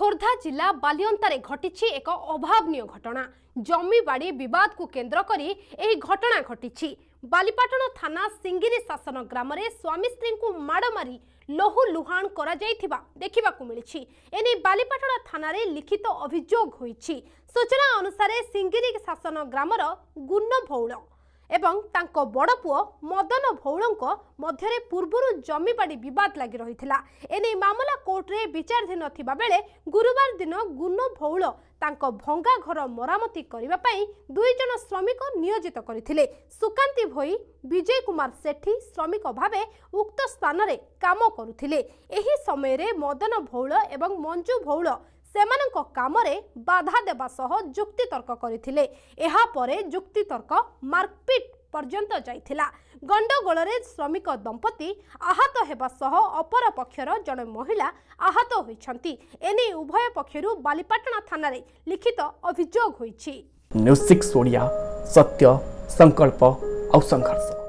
ଖୋର୍ଦ୍ଧା ଜିଲ୍ଲା ବାଲିଅନ୍ତାରେ ଘଟିଛି ଏକ ଅଭାବନୀୟ ଘଟଣା ଜମିବାଡ଼ି ବିବାଦକୁ କେନ୍ଦ୍ର କରି ଏହି ଘଟଣା ଘଟିଛି ବାଲିପାଟଣ ଥାନା ସିଙ୍ଗିରି ଶାସନ ଗ୍ରାମରେ ସ୍ୱାମୀ ସ୍ତ୍ରୀଙ୍କୁ ମାଡ଼ ମାରି ଲହୁ ଲୁହାଣ କରାଯାଇଥିବା ଦେଖିବାକୁ ମିଳିଛି ଏନେଇ ବାଲିପାଟଣ ଥାନାରେ ଲିଖିତ ଅଭିଯୋଗ ହୋଇଛି ସୂଚନା ଅନୁସାରେ ସିଙ୍ଗିରି ଶାସନ ଗ୍ରାମର ଗୁନ ଭଉଳ ଏବଂ ତାଙ୍କ ବଡ଼ ପୁଅ ମଦନ ଭୌଳଙ୍କ ମଧ୍ୟରେ ପୂର୍ବରୁ ଜମିବାଡ଼ି ବିବାଦ ଲାଗି ରହିଥିଲା ଏନେଇ ମାମଲା କୋର୍ଟରେ ବିଚାରାଧୀନ ଥିବା ବେଳେ ଗୁରୁବାର ଦିନ ଗୁନୁ ଭୌଳ ତାଙ୍କ ଭଙ୍ଗା ଘର ମରାମତି କରିବା ପାଇଁ ଦୁଇ ଜଣ ଶ୍ରମିକ ନିୟୋଜିତ କରିଥିଲେ ସୁକାନ୍ତି ଭୋଇ ବିଜୟ କୁମାର ସେଠୀ ଶ୍ରମିକ ଭାବେ ଉକ୍ତ ସ୍ଥାନରେ କାମ କରୁଥିଲେ ଏହି ସମୟରେ ମଦନ ଭୌଳ ଏବଂ ମଞ୍ଜୁ ଭୌଳ ସେମାନଙ୍କ କାମରେ ବାଧା ଦେବା ସହ ଯୁକ୍ତିତର୍କ କରିଥିଲେ ଏହାପରେ ଯୁକ୍ତିତର୍କ ମାର୍କପିଟ୍ ପର୍ଯ୍ୟନ୍ତ ଯାଇଥିଲା ଗଣ୍ଡଗୋଳରେ ଶ୍ରମିକ ଦମ୍ପତି ଆହତ ହେବା ସହ ଅପର ପକ୍ଷର ଜଣେ ମହିଳା ଆହତ ହୋଇଛନ୍ତି ଏନେଇ ଉଭୟ ପକ୍ଷରୁ ବାଲିପାଟଣା ଥାନାରେ ଲିଖିତ ଅଭିଯୋଗ ହୋଇଛି ନ୍ୟୁଜ୍ ସିକ୍ସ ଓଡ଼ିଆ ସତ୍ୟ ସଂକଳ୍ପ ଆଉ ସଂଘର୍ଷ